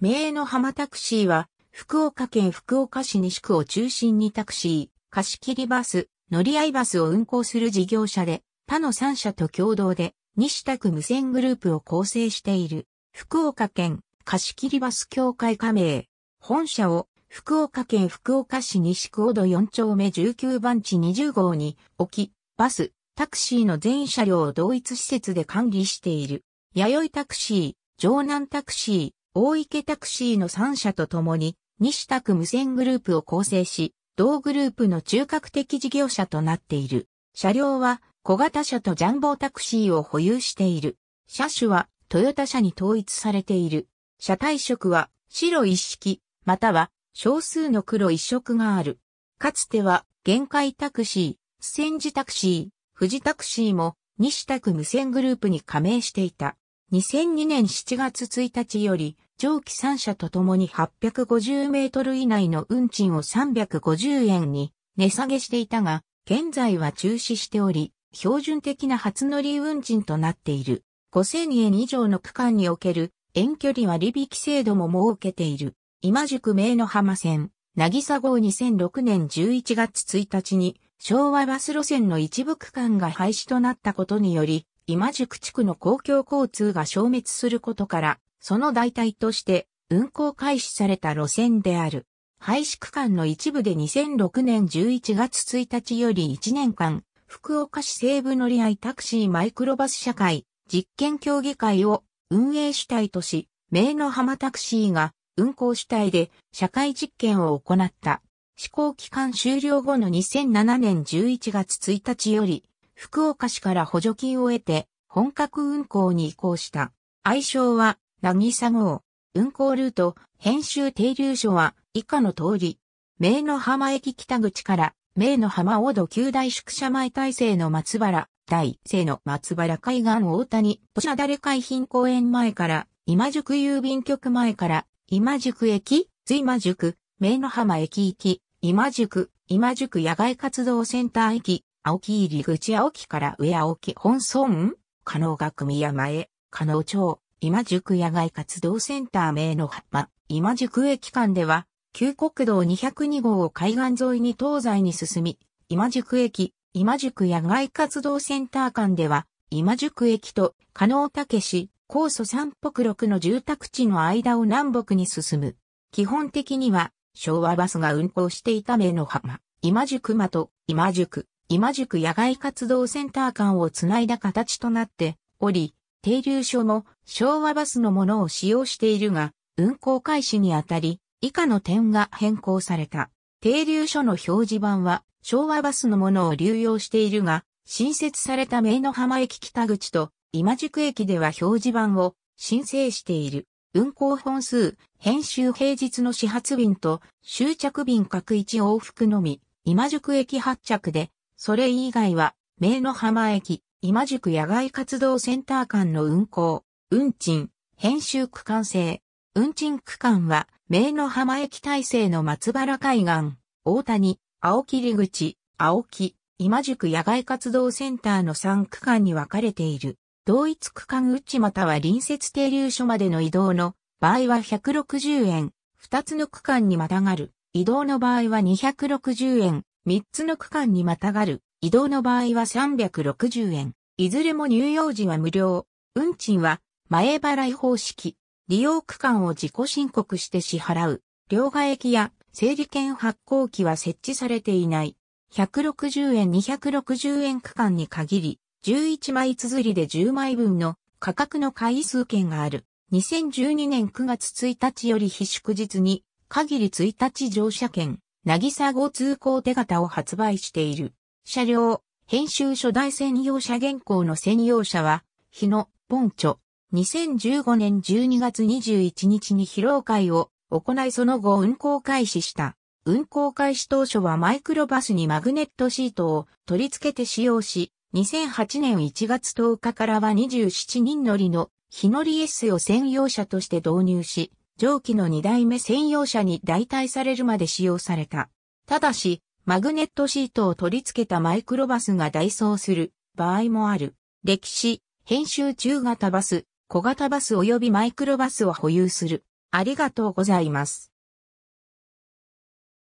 名の浜タクシーは、福岡県福岡市西区を中心にタクシー、貸切バス、乗り合いバスを運行する事業者で、他の3社と共同で、西田区無線グループを構成している、福岡県貸切バス協会加盟。本社を福岡県福岡市西区小戸4丁目19番地20号に置き、バス、タクシーの全車両を同一施設で管理している。弥生タクシー、城南タクシ大池タクシーの3社と共に、西拓無線グループを構成し、同グループの中核的事業者となっている。車両は小型車とジャンボタクシーを保有している。車種はトヨタ車に統一されている。車体色は白一色、または少数の黒一色がある。かつては、限界タクシー、千ジタクシー、富士タクシーも西拓無線グループに加盟していた。2002年7月1日より、上記3社とともに850メートル以内の運賃を350円に値下げしていたが、現在は中止しており、標準的な初乗り運賃となっている。5000円以上の区間における遠距離割引制度も設けている。今宿名の浜線、なぎさ号2006年11月1日に昭和バス路線の一部区間が廃止となったことにより、今宿地区の公共交通が消滅することから、その代替として運行開始された路線である。廃止区間の一部で2006年11月1日より1年間、福岡市西部乗り合いタクシーマイクロバス社会実験協議会を運営主体とし、名の浜タクシーが運行主体で社会実験を行った。試行期間終了後の2007年11月1日より、福岡市から補助金を得て本格運行に移行した。愛称はなぎさ号、運行ルート、編集停留所は以下の通り、名の浜駅北口から、名の浜大戸旧大宿舎前大制の松原、大西の松原海岸大谷、土砂だれ海浜公園前から、今宿郵便局前から、今宿駅、随間宿、名の浜駅行き、今宿、今宿野外活動センター駅、青木入口青木から上青木本村加納が組山へ、加納町、今宿野外活動センター名の浜、ま、今宿駅間では、旧国道202号を海岸沿いに東西に進み、今宿駅、今宿野外活動センター間では、今宿駅と加納武市、高祖三北六の住宅地の間を南北に進む。基本的には、昭和バスが運行していた名の浜、今宿間と今宿、今宿野外活動センター間をつないだ形となっており、停留所も昭和バスのものを使用しているが、運行開始にあたり、以下の点が変更された。停留所の表示板は昭和バスのものを流用しているが、新設された名の浜駅北口と今宿駅では表示板を申請している。運行本数、編集平日の始発便と終着便各1往復のみ、今宿駅発着で、それ以外は、名の浜駅、今宿野外活動センター間の運行、運賃、編集区間制。運賃区間は、名の浜駅体制の松原海岸、大谷、青切口、青木、今宿野外活動センターの3区間に分かれている。同一区間内または隣接停留所までの移動の場合は160円、2つの区間にまたがる、移動の場合は260円、3つの区間にまたがる、移動の場合は360円。いずれも乳幼児は無料。運賃は前払い方式。利用区間を自己申告して支払う。両替駅や整理券発行機は設置されていない。160円260円区間に限り、11枚綴りで10枚分の価格の回数券がある。2012年9月1日より非祝日に、限り1日乗車券、渚号通行手形を発売している。車両、編集初代専用車原稿の専用車は、日野、ポンチョ。2015年12月21日に披露会を行いその後運行開始した。運行開始当初はマイクロバスにマグネットシートを取り付けて使用し、2008年1月10日からは27人乗りの日乗り S を専用車として導入し、上記の2代目専用車に代替されるまで使用された。ただし、マグネットシートを取り付けたマイクロバスが代走する場合もある。歴史、編集中型バス、小型バス及びマイクロバスを保有する。ありがとうございます。